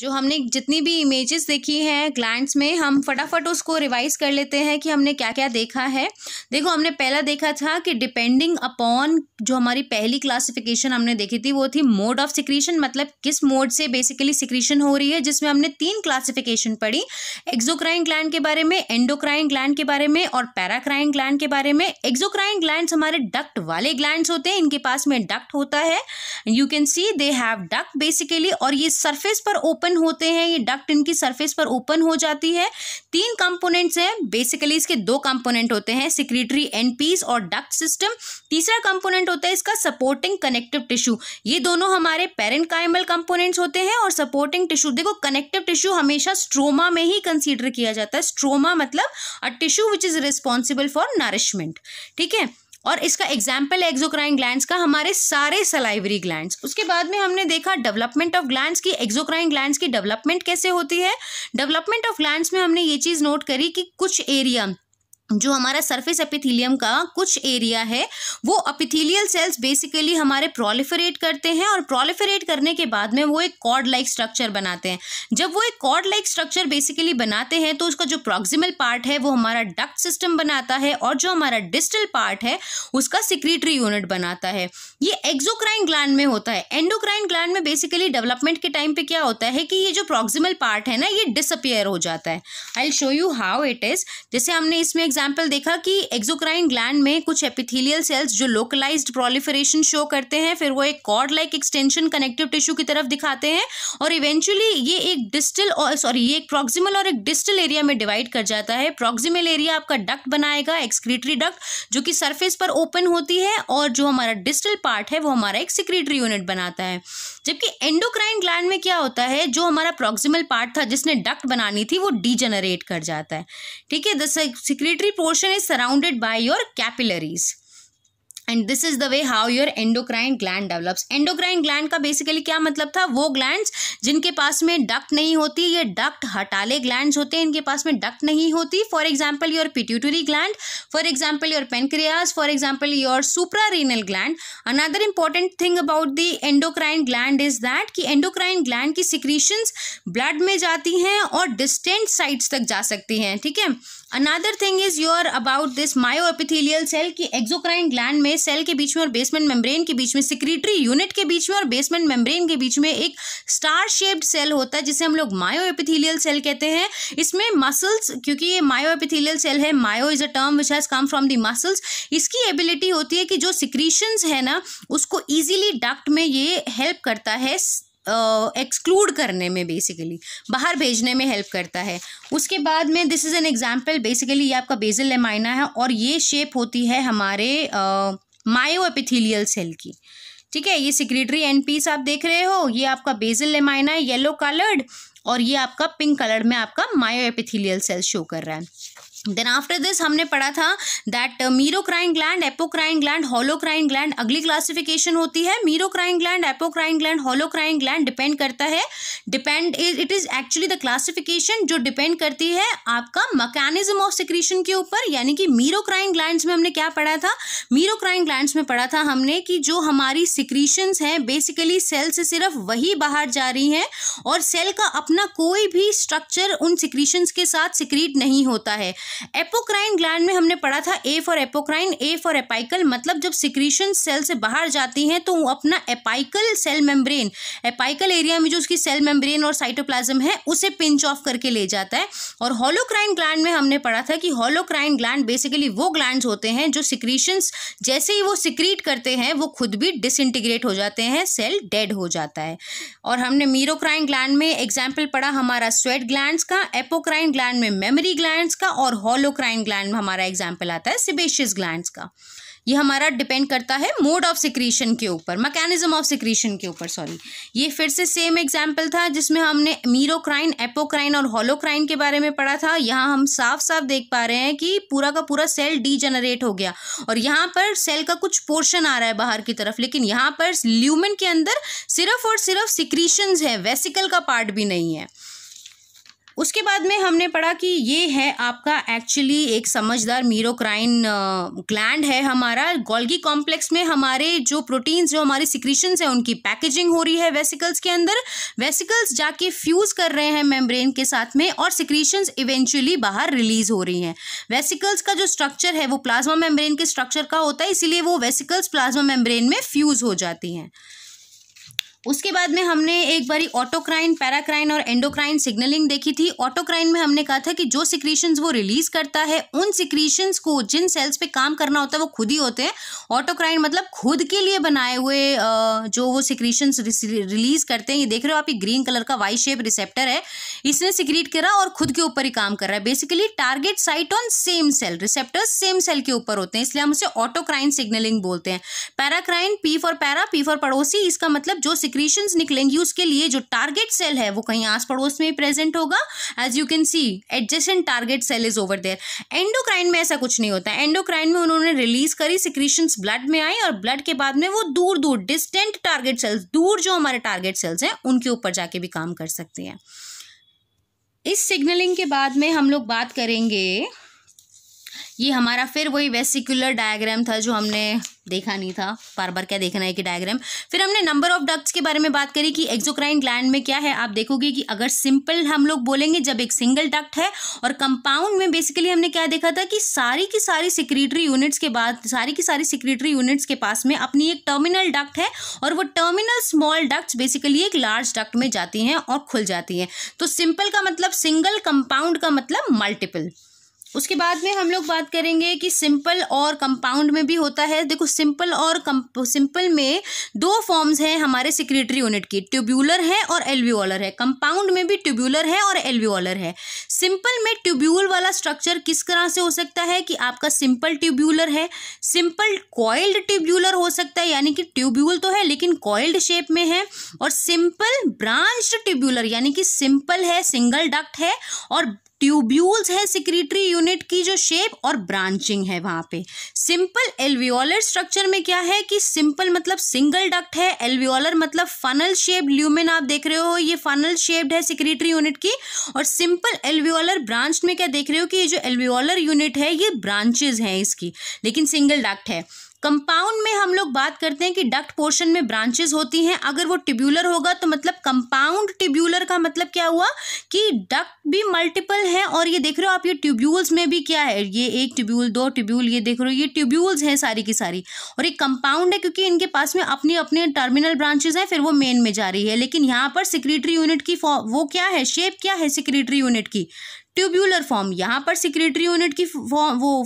जो हमने जितनी भी इमेजेस देखी हैं क्लाइंट्स में हम फटाफट उसको रिवाइज कर लेते हैं कि हमने क्या क्या देखा है देखो हमने पहला देखा था कि डिपेंडिंग अपॉन जो हमारी पहली क्लासिफिकेशन हमने देखी थी वो थी मोड ऑफ सिक्रीशन मतलब किस मोड से बेसिकली सिक्रीशन हो रही है जिसमें हमने तीन क्लासिफिकेशन पढ़ी एक्जोक्राइन ग्लैंड के बारे में एंडोक्राइन ग्लैंड के बारे में और पैराक्राइन ग्लैंड के बारे में एक्जोक्राइन ग्लैंड हमारे डक्ट वाले ग्लैंड होते हैं इनके पास में डक्ट होता है you can see they have duct basically और ये सर्फेस पर ओपन ओपन होते हैं ये डक्ट इनकी सरफेस पर ओपन हो जाती है तीन कंपोनेंट्स हैं बेसिकली इसके दो कंपोनेंट होते हैं सिक्रिटरी पीस और डक्ट सिस्टम तीसरा कंपोनेंट होता है इसका सपोर्टिंग कनेक्टिव टिश्यू ये दोनों हमारे पेरेंट काइमल कंपोनेंट्स होते हैं और सपोर्टिंग टिश्यू देखो कनेक्टिव टिश्यू हमेशा स्ट्रोमा में ही कंसिडर किया जाता है स्ट्रोमा मतलब a tissue which is responsible for nourishment ठीक है और इसका एग्जाम्पल एक्जोक्राइन ग्लैंड का हमारे सारे सलाइवरी ग्लैंड उसके बाद में हमने देखा डेवलपमेंट ऑफ ग्लैंड की एक्जोक्राइन ग्लैंड की डेवलपमेंट कैसे होती है डेवलपमेंट ऑफ ग्लैंड में हमने ये चीज़ नोट करी कि कुछ एरिया जो हमारा सरफेस एपिथीलियम का कुछ एरिया है वो अपिथीलियल सेल्स बेसिकली हमारे प्रोलिफरेट करते हैं और प्रोलिफरेट करने के बाद में वो एक कॉर्ड लाइक स्ट्रक्चर बनाते हैं जब वो एक कॉर्ड लाइक स्ट्रक्चर बेसिकली बनाते हैं तो उसका जो प्रॉक्सिमल पार्ट है वो हमारा डक्ट सिस्टम बनाता है और जो हमारा डिस्टल पार्ट है उसका सिक्रीटरी यूनिट बनाता है ये एक्जोक्राइन ग्लैंड में होता है एंडोक्राइन ग्लैंड में बेसिकली डेवलपमेंट के टाइम पर क्या होता है कि ये जो प्रॉक्सिमल पार्ट है ना ये डिसअपियर हो जाता है I show you how it is जैसे हमने इसमें एग्जाम्पल देखा कि एक्जोक्राइन ग्लैंड में कुछ एपिथेलियल सेल्स जो लोकलाइज प्रोलिफरेशन शो करते हैं फिर वो एक cord like extension connective tissue की तरफ दिखाते हैं और इवेंचुअली ये एक डिस्टल और सॉरी ये एक प्रॉक्सिमल और एक डिस्टल एरिया में डिवाइड कर जाता है प्रॉक्सिमल एरिया आपका डक्ट बनाएगा एक्सक्रीटरी डक्ट जो कि सरफेस पर ओपन होती है और जो हमारा डिस्टल पार्ट है वो हमारा एक सिक्रीटरी यूनिट बनाता है जबकि एंडोक्राइन ग्लैंड में क्या होता है जो हमारा प्रॉक्सिमल पार्ट था जिसने डक्ट बनानी थी वो डीजनरेट कर जाता है ठीक है the secretory secondary portion is surrounded by your capillaries and this is the way how your endocrine gland develops endocrine gland का बेसिकली क्या मतलब था वो ग्लैंड्स जिनके पास में डक्ट नहीं होती ये डक्ट हटाले ग्लैंड्स होते हैं इनके पास में डक्ट नहीं होती for example your pituitary gland for example your pancreas for example your supra renal gland another important thing about the endocrine gland is that कि एंडोक्राइन ग्लैंड की सिक्रीशंस ब्लड में जाती हैं और डिस्टेंट साइड्स तक जा सकती हैं ठीक है another thing is your about this myoepithelial cell की एक्जोक्राइन ग्लैंड में सेल के बीच में और बेसमेंट मेम्ब्रेन के बीच में सिक्रेटरी यूनिट के बीच में और बेसमेंट मेम्ब्रेन के बीच में एक स्टार शेप्ड सेल होता है जिसे हम लोग मायोएपिथेलियल सेल कहते हैं इसमें मसल्स क्योंकि ये एपिथिलियल सेल है myo is a term which has come from the muscles इसकी एबिलिटी होती है कि जो सिक्रीशंस है ना उसको ईजिली डक्ट में ये हेल्प करता है एक्सक्लूड uh, करने में बेसिकली बाहर भेजने में हेल्प करता है उसके बाद में this is an example basically ये आपका बेजल लेमाइना है और ये शेप होती है हमारे मायो एपिथीलियल सेल की ठीक है ये सिक्रेटरी एन पीस आप देख रहे हो ये आपका बेजल लेमाइना है येलो कलर्ड और ये आपका पिंक कलर में आपका माओ एपिथीलियल सेल शो कर रहा है देन आफ्टर दिस हमने पढ़ा था that merocrine gland apocrine gland crying gland अगली क्लासिफिकेशन होती है merocrine gland apocrine gland crying gland depend करता है depend it is actually the classification जो डिपेंड करती है आपका मकैनिज्म ऑफ सिक्रीशन के ऊपर यानी कि मीरोक्राइन ग्लैंड में हमने क्या पढ़ा था मीरोक्राइन ग्लैंड में पढ़ा था हमने कि जो हमारी सिक्रीशंस हैं बेसिकली सेल से सिर्फ वही बाहर जा रही हैं और सेल का अपना कोई भी स्ट्रक्चर उन सिक्रीशंस के साथ सिक्रीट नहीं होता है एपोक्राइन ग्लैंड में हमने पढ़ा था A for apocrine A for apical मतलब जब सिक्रीशन सेल से बाहर जाती हैं तो अपना apical cell membrane apical area में जो उसकी सेल मेम्ब्रेन और साइटोप्लाज्म है उसे पिंच ऑफ करके ले जाता है और होलोक्राइन ग्लैंड में हमने पढ़ा था कि होलोक्राइन ग्लैंड बेसिकली वो ग्लैंड होते हैं जो सिक्रीशंस जैसे ही वो सिक्रीट करते हैं वो खुद भी डिसइंटीग्रेट हो जाते हैं सेल डेड हो जाता है और हमने मीरोक्राइन ग्लैंड में एग्जाम्पल पढ़ा हमारा स्वेट ग्लैंड का एपोक्राइन ग्लैंड में मेमरी ग्लैंड का और होलोक्राइन ग्लैंड में हमारा एग्जाम्पल आता है सिबेशियस ग्लैंड का ये हमारा डिपेंड करता है मोड ऑफ सिक्रीशन के ऊपर मैकेनिज्म ऑफ सिक्रीशन के ऊपर सॉरी ये फिर से सेम एग्जाम्पल था जिसमें हमने मीरोक्राइन एपोक्राइन और होलोक्राइन के बारे में पढ़ा था यहाँ हम साफ साफ देख पा रहे हैं कि पूरा का पूरा सेल डीजनरेट हो गया और यहाँ पर सेल का कुछ पोर्शन आ रहा है बाहर की तरफ लेकिन यहाँ पर ल्यूमन के अंदर सिर्फ और सिर्फ सिक्रीशन है वेसिकल का पार्ट भी नहीं है उसके बाद में हमने पढ़ा कि ये है आपका एक्चुअली एक समझदार मीरोक्राइन ग्लैंड है हमारा गोल्गी कॉम्प्लेक्स में हमारे जो प्रोटीन्स जो हमारी सिक्रीशंस हैं उनकी पैकेजिंग हो रही है वेसिकल्स के अंदर वेसिकल्स जाके फ्यूज कर रहे हैं मेम्ब्रेन के साथ में और सिक्रीशंस इवेंचुअली बाहर रिलीज हो रही हैं वेसिकल्स का जो स्ट्रक्चर है वो प्लाज्मा मेम्ब्रेन के स्ट्रक्चर का होता है इसीलिए वो वेसिकल्स प्लाज्मा मेम्ब्रेन में फ्यूज हो जाती हैं उसके बाद में हमने एक बारी ऑटोक्राइन पैराक्राइन और एंडोक्राइन सिग्नलिंग देखी थी ऑटोक्राइन में हमने कहा था कि जो सिक्रीशंस वो रिलीज करता है उन सिक्रीशंस को जिन सेल्स पे काम करना होता है वो खुद ही होते हैं ऑटोक्राइन मतलब खुद के लिए बनाए हुए जो वो सिक्रीशंस रिलीज करते हैं ये देख रहे हो आप ये ग्रीन कलर का वाई शेप रिसेप्टर है इसने सिक्रीट करा और खुद के ऊपर ही काम कर रहा है basically target site on same cell receptor same cell के ऊपर होते हैं इसलिए हम उसे ऑटोक्राइन सिग्नलिंग बोलते हैं paracrine P for para P for पड़ोसी इसका मतलब जो सिक्रीशंस निकलेंगी उसके लिए जो टारगेट सेल है वो कहीं आस पड़ोस में प्रेजेंट होगा as you can see adjacent target cell is over there endocrine में ऐसा कुछ नहीं होता एंडोक्राइन में उन्होंने रिलीज करी सिक्रीशन ब्लड में आई और ब्लड के बाद में वो दूर दूर डिस्टेंट टारगेट सेल्स दूर जो हमारे टारगेट सेल्स हैं उनके ऊपर जाके भी काम कर सकते हैं इस सिग्नलिंग के बाद में हम लोग बात करेंगे ये हमारा फिर वही वेसिकुलर डायग्राम था जो हमने देखा नहीं था बार बार क्या देखना है कि डायग्राम फिर हमने नंबर ऑफ डक्ट्स के बारे में बात करी कि एक्जोक्राइन ग्लैंड में क्या है आप देखोगे कि अगर सिंपल हम लोग बोलेंगे जब एक सिंगल डक्ट है और कंपाउंड में बेसिकली हमने क्या देखा था कि सारी की सारी सिक्रेटरी यूनिट्स के बाद सारी की सारी सिक्रेटरी यूनिट्स के पास में अपनी एक टर्मिनल डक्ट है और वो टर्मिनल स्मॉल डक्ट बेसिकली एक लार्ज डक्ट में जाती हैं और खुल जाती हैं तो सिंपल का मतलब सिंगल कंपाउंड का मतलब मल्टीपल उसके बाद में हम लोग बात करेंगे कि सिंपल और कंपाउंड में भी होता है देखो सिंपल और सिंपल में दो फॉर्म्स हैं हमारे सिक्रेटरी यूनिट की ट्यूब्यूलर है और एलवीओलर है कंपाउंड में भी ट्यूब्यूलर है और एलवीओलर है सिंपल में ट्यूब्यूल वाला स्ट्रक्चर किस तरह से हो सकता है कि आपका सिंपल ट्यूब्यूलर है सिंपल कॉइल्ड ट्यूब्यूलर हो सकता है यानी कि ट्यूब्यूल तो है लेकिन कॉइल्ड शेप में है और सिंपल ब्रांच ट्यूब्यूलर यानी कि सिंपल है सिंगल डक्ट है और ट्यूब्यूल्स है सिक्रिटरी यूनिट की जो शेप और ब्रांचिंग है वहां पे सिंपल एल्वियोलर स्ट्रक्चर में क्या है कि सिंपल मतलब सिंगल डक्ट है एल्वियोलर मतलब फनल शेप ल्यूमेन आप देख रहे हो ये फनल शेप्ड है सिक्रिटरी यूनिट की और सिंपल एल्वियोलर ब्रांच में क्या देख रहे हो कि ये जो एल्वियोलर यूनिट है ये ब्रांचेज है इसकी लेकिन सिंगल डक्ट है कंपाउंड में हम लोग बात करते हैं कि डक्ट पोर्शन में ब्रांचेस होती हैं अगर वो टिब्यूलर होगा तो मतलब कंपाउंड टिब्यूलर का मतलब क्या हुआ कि डक्ट भी मल्टीपल हैं और ये देख रहे हो आप ये ट्यूब्यूल्स में भी क्या है ये एक ट्यूब्यूल दो ट्यूब्यूल ये देख रहे हो ये ट्यूब्यूल्स हैं सारी की सारी और ये कंपाउंड है क्योंकि इनके पास में अपने अपने टर्मिनल ब्रांचेज हैं फिर वो मेन में जा रही है लेकिन यहाँ पर सिक्रेटरी यूनिट की वो क्या है शेप क्या है सिक्रेटरी यूनिट की ट्यूब्यूलर फॉर्म यहाँ पर सिक्रेटरी यूनिट की फॉर्म वो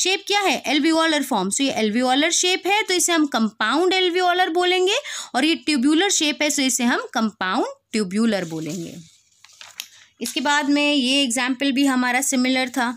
शेप क्या है एल्वियोलर फॉर्म सो ये एल्वियोलर शेप है तो इसे हम कंपाउंड एल्वियोलर बोलेंगे और ये ट्यूब्यूलर शेप है सो इसे हम कंपाउंड ट्यूब्यूलर बोलेंगे इसके बाद में ये एग्जाम्पल भी हमारा सिमिलर था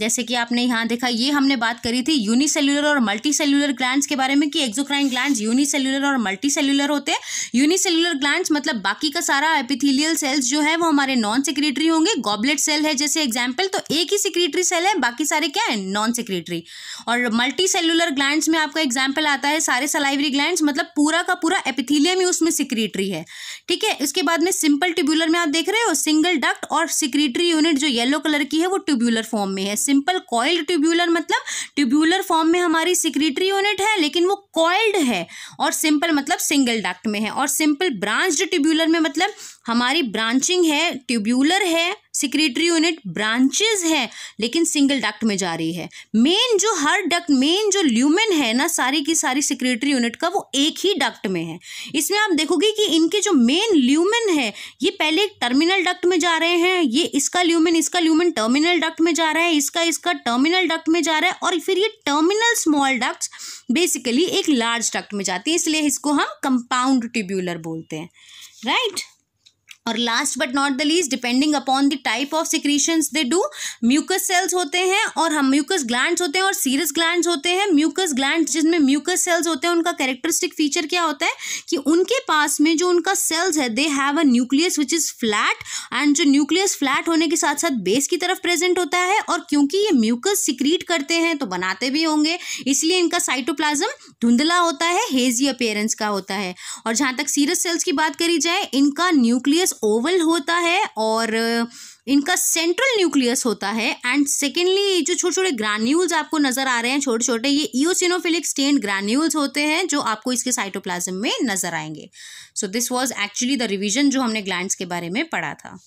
जैसे कि आपने यहाँ देखा ये हमने बात करी थी यूनिसेल्युलर और मल्टी सेल्यूलर ग्लैंड के बारे में कि एक्जोक्राइन ग्लैंड यूनिसेल्युलर और मल्टी सेल्यूलर होते हैं यूनिसेल्युलर ग्लैंड मतलब बाकी का सारा एपिथीलियल सेल्स जो है वो हमारे नॉन सिक्रेटरी होंगे गॉबलेट सेल है जैसे एग्जाम्पल तो एक ही सिक्रेटरी सेल है बाकी सारे क्या है नॉन सिक्रेटरी और मल्टी सेल्युलर ग्लैंड में आपका एग्जाम्पल आता है सारे सलाइवरी ग्लैंड मतलब पूरा का पूरा एपिथीलियम ही उसमें सिक्रेटरी है ठीक है इसके बाद में सिंपल ट्यूब्यूलर में आप देख रहे हो सिंगल डक्ट और सिक्रेटरी यूनिट जो येलो कलर की है वो ट्यूब्यूलर फॉर्म में है सिंपल कॉइल्ड ट्यूब्यूलर मतलब ट्यूब्यूलर फॉर्म में हमारी सिक्रेटरी यूनिट है लेकिन वो कॉइल्ड है और सिंपल मतलब सिंगल डक्ट में है और सिंपल ब्रांच्ड ट्यूब्यूलर में मतलब हमारी ब्रांचिंग है ट्यूब्यूलर है सिक्रेटरी यूनिट ब्रांचेज है लेकिन सिंगल डक्ट में जा रही है मेन जो हर डक्ट मेन जो ल्यूमेन है ना सारी की सारी सिक्रेटरी यूनिट का वो एक ही डक्ट में है इसमें आप देखोगे कि इनके जो मेन ल्यूमेन है ये पहले एक टर्मिनल डक्ट में जा रहे हैं ये इसका ल्यूमेन इसका ल्यूमेन टर्मिनल डक्ट में जा रहा है इसका इसका टर्मिनल डक्ट में जा रहा है और फिर ये टर्मिनल स्मॉल डक्ट बेसिकली एक लार्ज डक्ट में जाती है इसलिए इसको हम कंपाउंड ट्यूब्यूलर बोलते हैं राइट right? और last but not the least depending upon the type of secretions they do mucus cells होते हैं और हम म्यूकस ग्लैंड होते हैं और सीरस ग्लैंड होते हैं म्यूकस ग्लैंड जिसमें म्यूकस सेल्स होते हैं उनका कैरेक्टरिस्टिक फीचर क्या होता है कि उनके पास में जो उनका सेल्स है they have a nucleus which is flat and जो न्यूक्लियस फ्लैट होने के साथ साथ बेस की तरफ प्रेजेंट होता है और क्योंकि ये म्यूकस सिक्रीट करते हैं तो बनाते भी होंगे इसलिए इनका साइटोप्लाज्म धुंधला होता है हेजी अपेयरेंस का होता है और जहां तक सीरस सेल्स की बात करी जाए इनका न्यूक्लियस ओवल होता है और इनका सेंट्रल न्यूक्लियस होता है एंड सेकेंडली जो छोटे छोटे ग्रैन्यूल्स आपको नजर आ रहे हैं छोटे छोटे ये इोसिनोफिलिक स्टेन ग्रैन्यूल्स होते हैं जो आपको इसके साइटोप्लाज्म में नजर आएंगे so this was actually the revision जो हमने ग्लैंड्स के बारे में पढ़ा था